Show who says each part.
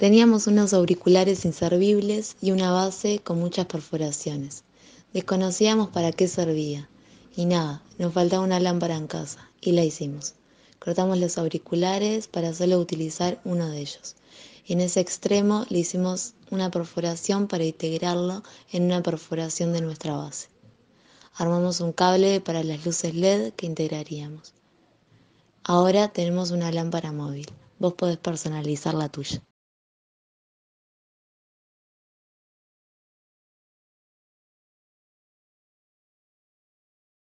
Speaker 1: Teníamos unos auriculares inservibles y una base con muchas perforaciones. Desconocíamos para qué servía. Y nada, nos faltaba una lámpara en casa, y la hicimos. Cortamos los auriculares para solo utilizar uno de ellos. En ese extremo le hicimos una perforación para integrarlo en una perforación de nuestra base. Armamos un cable para las luces LED que integraríamos. Ahora tenemos una lámpara móvil. Vos podés personalizar
Speaker 2: la tuya.